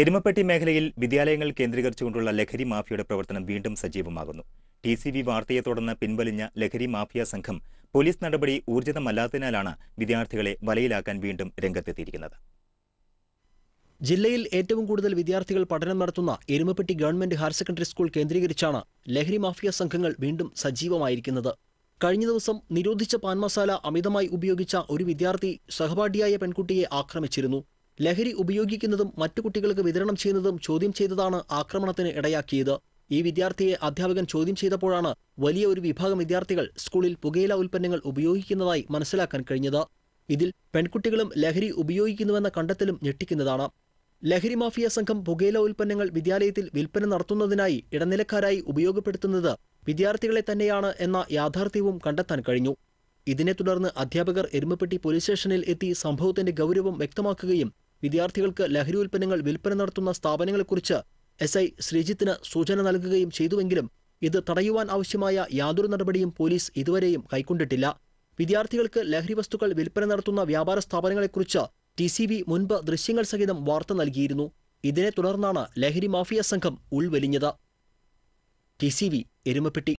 എരുമപ്പെട്ടി മേഖലയിൽ വിദ്യാലയങ്ങൾ കേന്ദ്രീകരിച്ചുകൊണ്ടുള്ള ലഹരി മാഫിയയുടെ പ്രവർത്തനം വീണ്ടും സജീവമാകുന്നു ടി സി വി വാർത്തയെ തുടർന്ന് പിൻവലിഞ്ഞ ലഹരി മാഫിയ സംഘം പോലീസ് നടപടി ഊർജിതമല്ലാത്തതിനാലാണ് വിദ്യാർത്ഥികളെ വലയിലാക്കാൻ വീണ്ടും രംഗത്തെത്തിയിരിക്കുന്നത് ജില്ലയിൽ ഏറ്റവും കൂടുതൽ വിദ്യാർത്ഥികൾ പഠനം നടത്തുന്ന Erumapetty government higher secondary school കേന്ദ്രീകരിച്ചാണ് ലഹരി മാഫിയ സംഘങ്ങൾ വീണ്ടും സജീവമായിരിക്കുന്നത് കഴിഞ്ഞ ദിവസം നിരോധിച്ച പാൻമസാല അമിതമായി ഉപയോഗിച്ച ഒരു വിദ്യാർത്ഥി സഹപാഠിയായ പെൺകുട്ടിയെ ആക്രമിച്ചിരുന്നു ലഹരി ഉപയോഗിക്കുന്നതും മറ്റു കുട്ടികൾക്ക് വിതരണം ചെയ്യുന്നതും ചോദ്യം ചെയ്തതാണ് ആക്രമണത്തിന് ഇടയാക്കിയത് ഈ വിദ്യാർത്ഥിയെ അധ്യാപകൻ ചോദ്യം ചെയ്തപ്പോഴാണ് വലിയ ഒരു വിഭാഗം വിദ്യാർത്ഥികൾ സ്കൂളിൽ പുകയില ഉൽപ്പന്നങ്ങൾ ഉപയോഗിക്കുന്നതായി മനസ്സിലാക്കാൻ കഴിഞ്ഞത് ഇതിൽ പെൺകുട്ടികളും ലഹരി ഉപയോഗിക്കുന്നുവെന്ന കണ്ടെത്തലും ഞെട്ടിക്കുന്നതാണ് ലഹരി മാഫിയ സംഘം പുകയില ഉൽപ്പന്നങ്ങൾ വിദ്യാലയത്തിൽ വിൽപ്പന നടത്തുന്നതിനായി ഇടനിലക്കാരായി ഉപയോഗപ്പെടുത്തുന്നത് വിദ്യാർത്ഥികളെ തന്നെയാണ് എന്ന യാഥാർത്ഥ്യവും കണ്ടെത്താൻ കഴിഞ്ഞു ഇതിനെ തുടർന്ന് അധ്യാപകർ എരുമപ്പെട്ടി പോലീസ് സ്റ്റേഷനിൽ എത്തി സംഭവത്തിന്റെ ഗൗരവം വ്യക്തമാക്കുകയും വിദ്യാർത്ഥികൾക്ക് ലഹരി ഉൽപ്പന്നങ്ങൾ വിൽപ്പന നടത്തുന്ന സ്ഥാപനങ്ങളെക്കുറിച്ച് എസ് ഐ ശ്രീജിത്തിന് സൂചന നൽകുകയും ചെയ്തുവെങ്കിലും ഇത് തടയുവാൻ ആവശ്യമായ യാതൊരു നടപടിയും പോലീസ് ഇതുവരെയും കൈക്കൊണ്ടിട്ടില്ല വിദ്യാർത്ഥികൾക്ക് ലഹരി വസ്തുക്കൾ വിൽപ്പന നടത്തുന്ന വ്യാപാര സ്ഥാപനങ്ങളെക്കുറിച്ച് ടി സി ബി മുൻപ് ദൃശ്യങ്ങൾ സഹിതം വാർത്ത നൽകിയിരുന്നു ഇതിനെ തുടർന്നാണ് ലഹരി മാഫിയ സംഘം ഉൾവലിഞ്ഞത് ടി സി വി എരുമപ്പെട്ടി